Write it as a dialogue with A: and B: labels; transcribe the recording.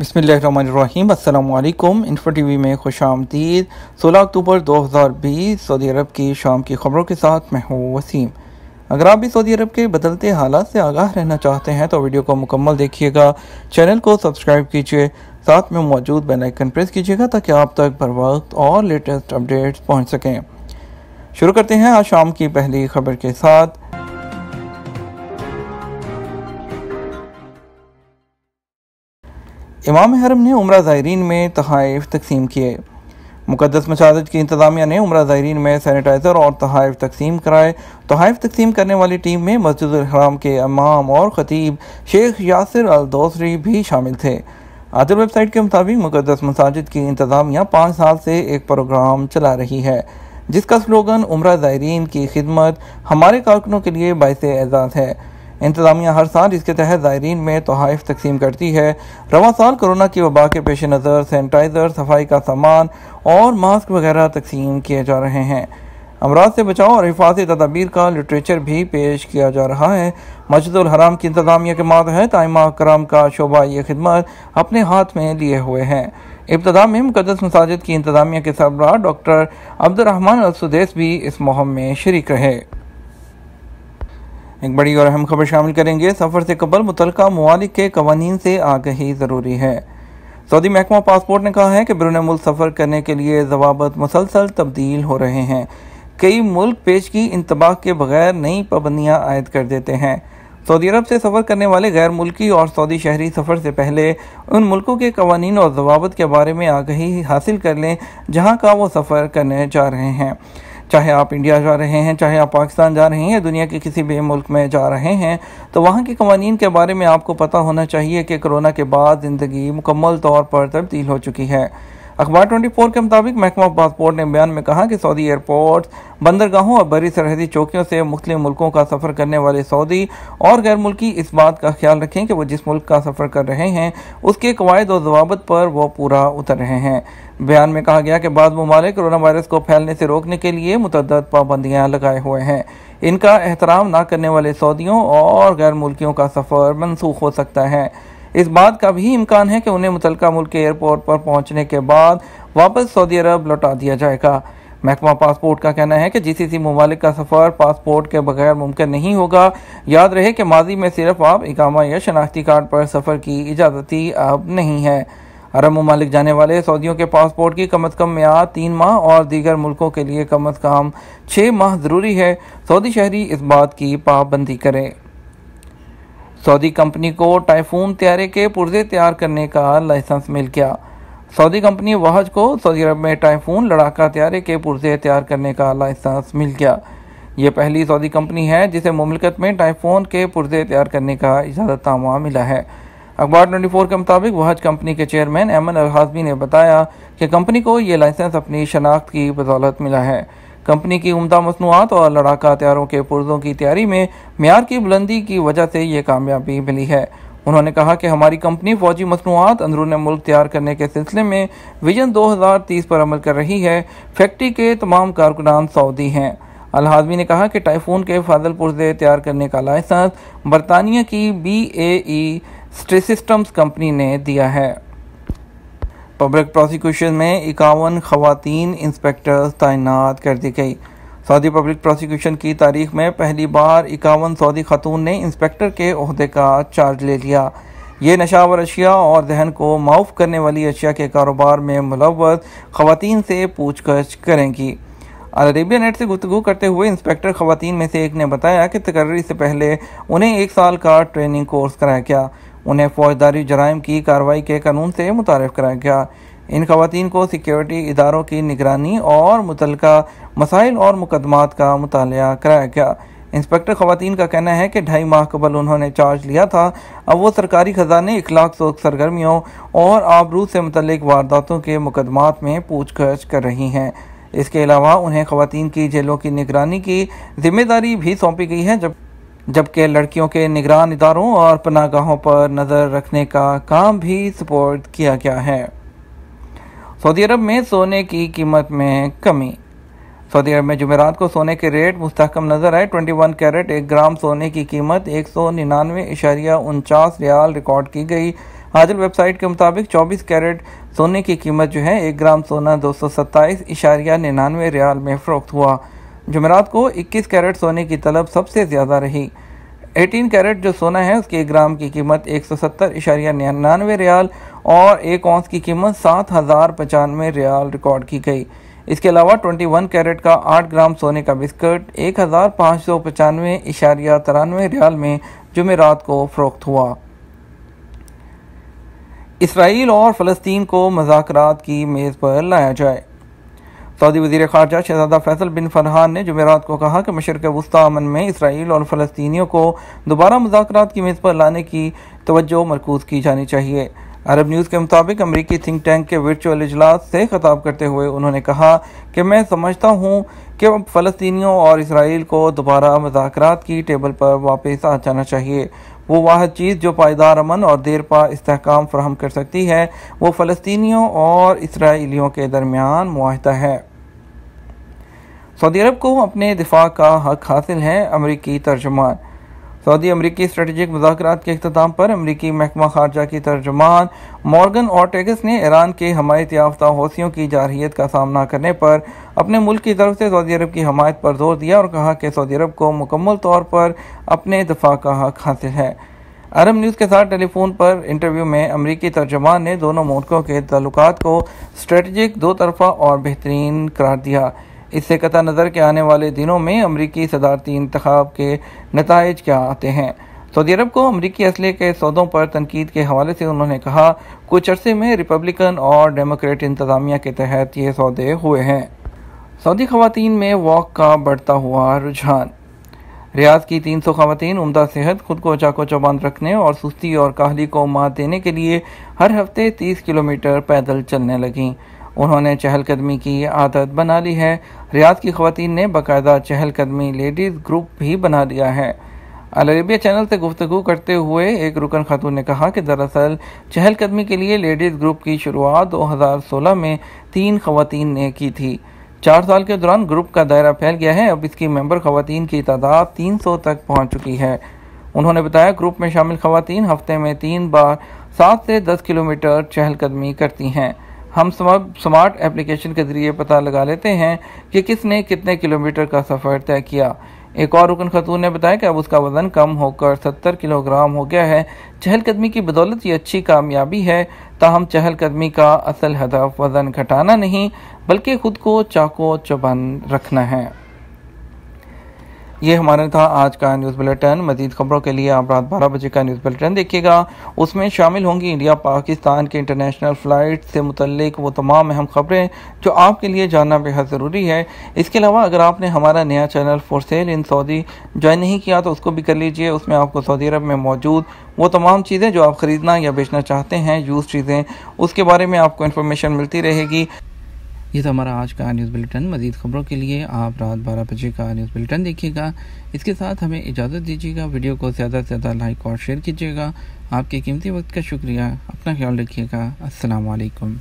A: बसमीम अल्लाम info T V में खुश आमदीद सोलह अक्टूबर 2020 सऊदी अरब की शाम की खबरों के साथ मैं हूँ वसीम अगर आप भी सऊदी अरब के बदलते हालात से आगाह रहना चाहते हैं तो वीडियो को मुकम्मल देखिएगा चैनल को सब्सक्राइब कीजिए साथ में मौजूद बेलाइकन प्रेस कीजिएगा ताकि आप तक बर वक्त और लेटेस्ट अपडेट्स पहुँच सकें शुरू करते हैं आज शाम की पहली खबर के साथ इमाम हरम ने उम्र ज़ायरीन में तहाइफ तकसीम किए मुकदस मसाजिद की इंतज़ामिया ने उम्र ज़ायरीन में सैनिटाइज़र और तहाइफ तकसीम कराए तहाइफ तकसीम करने वाली टीम में मस्जिद हराम के इमाम और ख़तीब शेख यासिर अल भी शामिल थे आदिल वेबसाइट के मुताबिक मुकदस मसाजिद की इंतज़ामिया पाँच साल से एक प्रोग्राम चला रही है जिसका स्लोगन उम्र ज़ायरीन की खिदमत हमारे कारकुनों के लिए बायस एजाज़ है इंतजामिया हर साल इसके तहत ज़ायरीन में तोहफ तकसीम करती है रवा साल कोरोना की वबा के पेश नज़र सैनिटाइज़र सफाई का सामान और मास्क वगैरह तकसीम किए जा रहे हैं अमराज से बचाव और हिफाजी तदाबीर का लिटरेचर भी पेश किया जा रहा है मस्जिदुल हराम की इंतजामिया के है तयमा कराम का शोबा ये खिदमत अपने हाथ में लिए हुए हैं इब्तदा में मुकदस मसाजिद की इंतजामिया के सरबरा डॉक्टर अब्दुलरहमान अलसुदेस भी इस मुहम में शरीक रहे एक बड़ी और अहम खबर शामिल करेंगे सफ़र से कबल मुतल ममालिक के कवानीन से आगही ज़रूरी है सऊदी महकमा पासपोर्ट ने कहा है कि बिरून मुल्क सफ़र करने के लिए जवाबत मुसलसल तब्दील हो रहे हैं कई मुल्क पेशगी इंतबाह के बगैर नई पाबंदियाँ आयद कर देते हैं सऊदी अरब से सफ़र करने वाले गैर मुल्की और सऊदी शहरी सफ़र से पहले उन मुल्कों के कवानीन और जवाबत के बारे में आगही हासिल कर लें जहाँ का वो सफ़र करने जा रहे हैं चाहे आप इंडिया जा रहे हैं चाहे आप पाकिस्तान जा रहे हैं या दुनिया के किसी भी मुल्क में जा रहे हैं तो वहाँ के कवानीन के बारे में आपको पता होना चाहिए कि कोरोना के बाद ज़िंदगी मुकम्मल तौर पर तब्दील हो चुकी है अखबार 24 के मुताबिक महकमा पासपोर्ट ने बयान में कहा कि सऊदी एयरपोर्ट बंदरगाहों और बरी सरहदी चौकियों से मुख्तु मुल्कों का सफ़र करने वाले सऊदी और गैर मुल्की इस बात का ख्याल रखें कि वो जिस मुल्क का सफ़र कर रहे हैं उसके कवायद और जवाबत पर वो पूरा उतर रहे हैं बयान में कहा गया कि बाद ममालिक कोरोना वायरस को फैलने से रोकने के लिए मुतद पाबंदियाँ लगाए हुए हैं इनका एहतराम ना करने वाले सऊदियों और गैर मुल्कियों का सफ़र मनसूख हो सकता है इस बात का भी इम्कान है कि उन्हें मुतल मुल्क के एयरपोर्ट पर पहुँचने के बाद वापस सऊदी अरब लौटा दिया जाएगा महकमा पासपोर्ट का कहना है कि सी ममालिक का सफ़र पासपोर्ट के बगैर मुमकिन नहीं होगा याद रहे कि माजी में सिर्फ आप इकामा या शनाख्ती कार्ड पर सफ़र की इजाज़ती अब नहीं है अरब ममालिक जाने वाले सऊदियों के पासपोर्ट की कम अज़ कम म्याद तीन माह और दीगर मुल्कों के लिए कम अज़ कम छः माह ज़रूरी है सऊदी शहरी इस बात की पाबंदी करें सऊदी कंपनी को टाइफून त्यारे के पुर्जे तैयार करने का लाइसेंस मिल गया सऊदी कंपनी वहज को सऊदी अरब में टाइफून लड़ाका त्यारे के पुर्जे तैयार करने का लाइसेंस मिल गया ये पहली सऊदी कंपनी है जिसे ममलिकत में टाइफोन के पुर्जे तैयार करने का इजाज़तनामा मिला है अखबार 24 के मुताबिक वहज कंपनी के चेयरमैन अल हाजमी ने बताया कि कंपनी को ये लाइसेंस अपनी शनाख्त की बदौलत मिला है कंपनी की उमदा मसनूआत और लड़ाका हथियारों के पुर्जों की तैयारी में मैार की बुलंदी की वजह से ये कामयाबी मिली है उन्होंने कहा कि हमारी कंपनी फौजी मसनूआत अंदरून मुल्क तैयार करने के सिलसिले में विजन 2030 पर अमल कर रही है फैक्ट्री के तमाम कारकुनान सऊदी हैं अलहाजमी ने कहा कि टाइफून के फाजल पुर्जे तैयार करने का लाइसेंस बरतानिया की B A E systems company ने दिया है पब्लिक प्रोसिक्यूशन में इक्यावन खवतिन इंस्पेक्टर्स तैनात कर दी गई सऊदी पब्लिक प्रोसिक्यूशन की तारीख में पहली बार इक्यावन सऊदी खातून ने इंस्पेक्टर के अहदे का चार्ज ले लिया ये नशावर अशिया और जहन को माउफ करने वाली अशिया के कारोबार में मुलवत खवतिन से गछ करेंगी अरेबिया नेट से गुफ्तु करते हुए इंस्पेक्टर खवतिन में से एक ने बताया कि तकर्री से पहले उन्हें एक साल का ट्रेनिंग कोर्स कराया गया उन्हें फौजदारी जराइम की कार्रवाई के कानून से मुतारफ़ कराया गया इन खातन को सिक्योरिटी इदारों की निगरानी और मुतल मसाइल और मुकदमात का मुताल कराया गया इंस्पेक्टर खातन का कहना है कि ढाई माह कबल उन्होंने चार्ज लिया था अब वो सरकारी खजाने इखलाक सोख सरगर्मियों और आबरू से मुतल वारदातों के मुकदमात में गछ कर रही हैं इसके अलावा उन्हें खातन की जेलों की निगरानी की जिम्मेदारी भी सौंपी गई है जब जबकि लड़कियों के निगरान इदारों और पनागाहों पर नज़र रखने का काम भी सपोर्ट किया गया है सऊदी अरब में सोने की कीमत में कमी सऊदी अरब में जुमेरात को सोने के रेट मुस्तकम नज़र आए 21 कैरेट एक ग्राम सोने की कीमत एक सौ निन्यानवे इशारिया उनचास रियाल रिकॉर्ड की गई हाजिल वेबसाइट के मुताबिक 24 कैरेट सोने की कीमत जो है एक ग्राम सोना दो सौ सत्ताईस इशारिया निन्यानवे रियाल में फ़रोख्त हुआ जमेरात को 21 कैरेट सोने की तलब सबसे ज़्यादा रही 18 कैरेट जो सोना है उसके ग्राम की कीमत एक सौ सत्तर इशारिया निन्यानवे रियाल और एक औंस की कीमत सात हज़ार पचानवे रियाल रिकॉर्ड की गई इसके अलावा 21 कैरेट का 8 ग्राम सोने का बिस्कुट एक हज़ार पाँच सौ पचानवे इशारिया तिरानवे रियाल में जमेरात को फ़रोख्त हुआ इसराइल और फ़लस्तीन को मजाक की मेज़ पर लाया जाए सऊदी वजी खारजा शहजादा फैसल बिन फरहान ने जमेरात को कहा कि मशरक वस्ती अमन में इसराइल और फ़लस्तियों को दोबारा मुजाकर की मेज़ पर लाने की तोज्जो मरकूज़ की जानी चाहिए अरब न्यूज़ के मुताबिक अमरीकी थिंक टैंक के वर्चुअल अजलास से खताब करते हुए उन्होंने कहा कि मैं समझता हूँ कि फ़लस्तियों और इसराइल को दोबारा मुजाकर की टेबल पर वापस आ जाना चाहिए वो वाह चीज़ जो पायदार अमन और देर पा इसकाम फ्राहम कर सकती है वो फ़लस्तियों और इसराइलियों के दरमियान माहदा है सऊदी अरब को अपने दिफा का हक हासिल है अमरीकी तर्जमान सऊदी अमरीकी स्ट्रेटजिक मुजात के अख्ताम पर अमरीकी महकमा खारजा की तर्जमान मॉर्गन और टेगस ने ईरान के हमायत याफ्ता हौसियों की जारहीत का सामना करने पर अपने मुल्क की तरफ से सऊदी अरब की हमायत पर जोर दिया और कहा कि सऊदी अरब को मुकम्मल तौर पर अपने दफा का हक हासिल है अरब न्यूज़ के साथ टेलीफोन पर इंटरव्यू में अमरीकी तर्जमान ने दोनों मुल्कों के तल्लक को स्ट्रेटजिक दो तरफा और बेहतरीन करार दिया इससे कता नज़र के आने वाले दिनों में अमरीकी सदारती इंतब के नतज क्या आते हैं सऊदी अरब को अमरीकी असले के सौदों पर तनकीद के हवाले से उन्होंने कहा कुछ अरसे में रिपब्लिकन और डेमोक्रेट इंतजामिया के तहत ये सौदे हुए हैं सऊदी खवतान में वॉक का बढ़ता हुआ रुझान रियाज की 300 सौ खातन उमदा सेहत खुद को चाको चौबंद रखने और सुस्ती और काहली को मात देने के लिए हर हफ्ते 30 किलोमीटर पैदल चलने लगीं उन्होंने चहलकदमी की आदत बना ली है रियाद की खातन ने बाकायदा चहलकदमी लेडीज़ ग्रुप भी बना लिया है अलरबिया चैनल से गुफ्तु करते हुए एक रुकन खातून ने कहा कि दरअसल चहलकदमी के लिए लेडीज़ ग्रुप की शुरुआत 2016 में तीन खवतिन ने की थी चार साल के दौरान ग्रुप का दायरा फैल गया है अब इसकी मेंबर खातन की तादाद 300 तक पहुंच चुकी है उन्होंने बताया ग्रुप में शामिल खवतिन हफ्ते में तीन बार सात से दस किलोमीटर चहलकदमी करती हैं हम स्मार्ट एप्लीकेशन के ज़रिए पता लगा लेते हैं कि किसने कितने किलोमीटर का सफ़र तय किया एक और रुकन खतून ने बताया कि अब उसका वज़न कम होकर 70 किलोग्राम हो गया है चहलकदमी की बदौलत ये अच्छी कामयाबी है ताहम चहलकदमी का असल हदफ वज़न घटाना नहीं बल्कि खुद को चाको चौबंद रखना है ये हमारे था आज का न्यूज़ बुलेटिन मजीद खबरों के लिए आप रात बारह बजे का न्यूज़ बुलेटिन देखिएगा उसमें शामिल होंगी इंडिया पाकिस्तान के इंटरनेशनल फ़्लाइट से मुतलिक वो तमाम अहम ख़बरें जो आपके लिए जानना बेहद ज़रूरी है इसके अलावा अगर आपने हमारा नया channel for sale in Saudi join नहीं किया तो उसको भी कर लीजिए उसमें आपको सऊदी अरब में मौजूद वो तमाम चीज़ें जो आप ख़रीदना या बेचना चाहते हैं यूज़ चीज़ें उसके बारे में आपको इन्फॉर्मेशन मिलती रहेगी ये तो हमारा आज का न्यूज़ बुलेटिन मजीद खबरों के लिए आप रात बारह बजे का न्यूज़ बुलेटिन देखिएगा इसके साथ हमें इजाज़त दीजिएगा वीडियो को ज़्यादा से ज़्यादा लाइक और शेयर कीजिएगा आपके कीमती वक्त का शुक्रिया अपना ख्याल रखिएगा असलकम